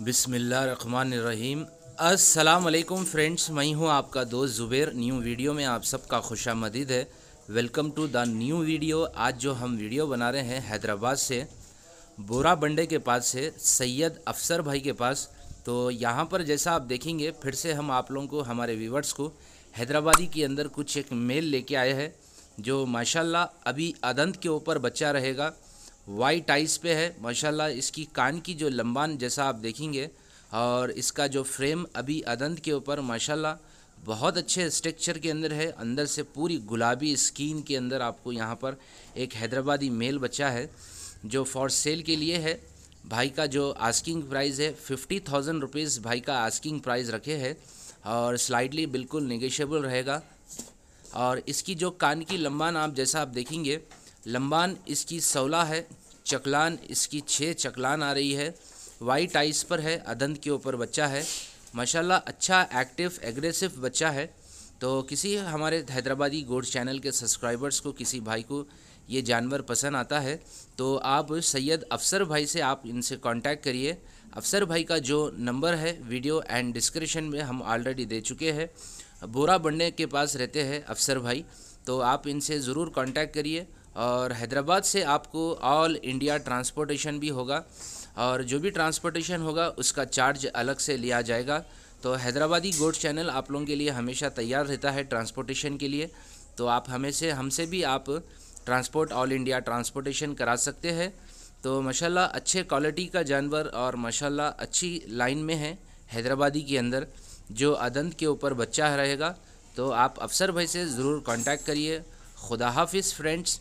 बिसमीम अस्सलाम फ्रेंड्स मैं हूं आपका दोस्त ज़ुबैर न्यू वीडियो में आप सबका खुश आमदीद है welcome to the new video आज जो हम वीडियो बना रहे हैं हैदराबाद से बोरा बंडे के पास से सैयद अफसर भाई के पास तो यहाँ पर जैसा आप देखेंगे फिर से हम आप लोगों को हमारे व्यूवर्स को हैदराबादी के अंदर कुछ एक मेल लेके आए हैं जो माशाल्लाह अभी अदंत के ऊपर बच्चा रहेगा वाइट आइस पे है माशाल्लाह इसकी कान की जो लंबान जैसा आप देखेंगे और इसका जो फ्रेम अभी अदंत के ऊपर माशाल्लाह बहुत अच्छे स्ट्रक्चर के अंदर है अंदर से पूरी गुलाबी स्किन के अंदर आपको यहाँ पर एक हैदराबादी मेल बच्चा है जो फॉर सेल के लिए है भाई का जो आस्किंग प्राइस है फिफ्टी थाउजेंड रुपीज़ भाई का आस्किंग प्राइस रखे है और स्लाइडली बिल्कुल निगेशबल रहेगा और इसकी जो कान की लंबान आप जैसा आप देखेंगे लंबान इसकी सोलह है चकलान इसकी छः चकलान आ रही है वाइट आइस पर है अदंत के ऊपर बच्चा है माशाल्लाह अच्छा एक्टिव एग्रेसिव बच्चा है तो किसी हमारे हैदराबादी गोड चैनल के सब्सक्राइबर्स को किसी भाई को ये जानवर पसंद आता है तो आप सैयद अफसर भाई से आप इनसे कांटेक्ट करिए अफसर भाई का जो नंबर है वीडियो एंड डिस्क्रिप्शन में हम ऑलरेडी दे चुके हैं बोरा बनने के पास रहते हैं अफसर भाई तो आप इनसे ज़रूर कांटेक्ट करिए और हैदराबाद से आपको ऑल इंडिया ट्रांसपोर्टेशन भी होगा और जो भी ट्रांसपोर्टेशन होगा उसका चार्ज अलग से लिया जाएगा तो हैदराबादी गोड चैनल आप लोगों के लिए हमेशा तैयार रहता है ट्रांसपोर्टेशन के लिए तो आप हमें से हमसे भी आप ट्रांसपोर्ट ऑल इंडिया ट्रांसपोर्टेशन करा सकते हैं तो माशाल्लाह अच्छे क्वालिटी का जानवर और माशाल्लाह अच्छी लाइन में है हैदराबादी के अंदर जो अदंत के ऊपर बच्चा रहेगा तो आप अफसर भाई से ज़रूर कांटेक्ट करिए खुदा हाफिज़ फ्रेंड्स